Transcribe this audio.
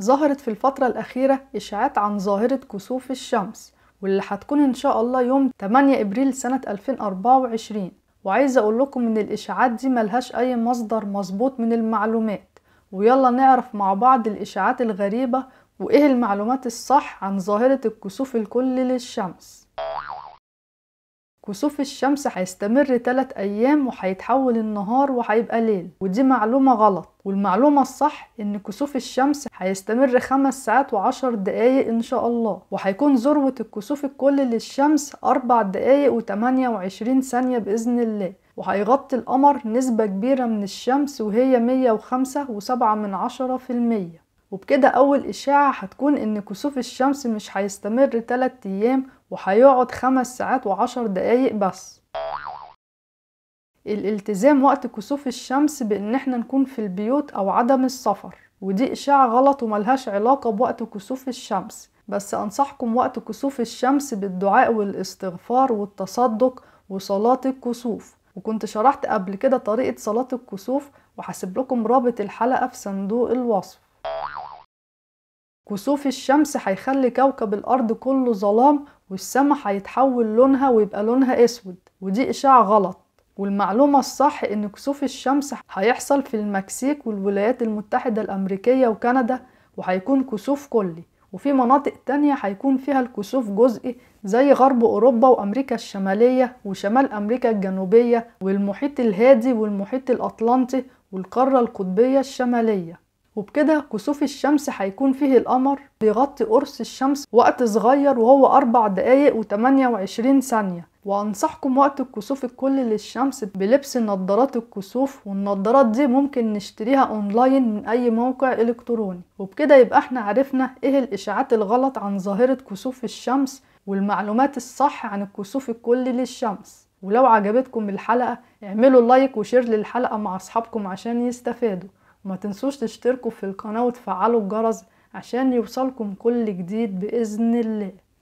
ظهرت في الفترة الأخيرة إشاعات عن ظاهرة كسوف الشمس واللي هتكون إن شاء الله يوم 8 إبريل سنة 2024 وعايزة أقول لكم إن الإشاعات دي ملهاش أي مصدر مظبوط من المعلومات ويلا نعرف مع بعض الإشاعات الغريبة وإيه المعلومات الصح عن ظاهرة الكسوف الكلي للشمس كسوف الشمس هيستمر 3 ايام وهيتحول النهار وهيبقى ليل ودي معلومة غلط والمعلومة الصح ان كسوف الشمس هيستمر 5 ساعات و10 دقايق ان شاء الله وهيكون ذروة الكسوف الكل للشمس 4 دقايق و28 ثانية باذن الله وهيغطي القمر نسبة كبيرة من الشمس وهي 105.7 من عشرة في المية وبكده أول إشاعة هتكون إن كسوف الشمس مش هيستمر 3 أيام وهيقعد خمس ساعات وعشر دقايق بس الالتزام وقت كسوف الشمس بان احنا نكون في البيوت او عدم السفر ودي اشاعة غلط وملهاش علاقة بوقت كسوف الشمس بس انصحكم وقت كسوف الشمس بالدعاء والاستغفار والتصدق وصلاة الكسوف وكنت شرحت قبل كده طريقة صلاة الكسوف وحسب لكم رابط الحلقة في صندوق الوصف كسوف الشمس هيخلي كوكب الأرض كله ظلام والسماء هيتحول لونها ويبقى لونها أسود ودي إشاعة غلط والمعلومة الصح إن كسوف الشمس هيحصل في المكسيك والولايات المتحدة الأمريكية وكندا وهيكون كسوف كلي وفي مناطق تانية هيكون فيها الكسوف جزئي زي غرب أوروبا وأمريكا الشمالية وشمال أمريكا الجنوبية والمحيط الهادي والمحيط الأطلنطي والقارة القطبية الشمالية وبكده كسوف الشمس هيكون فيه القمر بيغطي قرص الشمس وقت صغير وهو 4 دقايق و28 ثانية وأنصحكم وقت الكسوف الكل للشمس بلبس نظارات الكسوف والنظارات دي ممكن نشتريها أونلاين من أي موقع إلكتروني وبكده يبقى احنا عرفنا ايه الإشاعات الغلط عن ظاهرة كسوف الشمس والمعلومات الصح عن الكسوف الكل للشمس ولو عجبتكم الحلقة اعملوا لايك وشير للحلقة مع أصحابكم عشان يستفادوا وما تنسوش تشتركوا في القناة وتفعلوا الجرس عشان يوصلكم كل جديد بإذن الله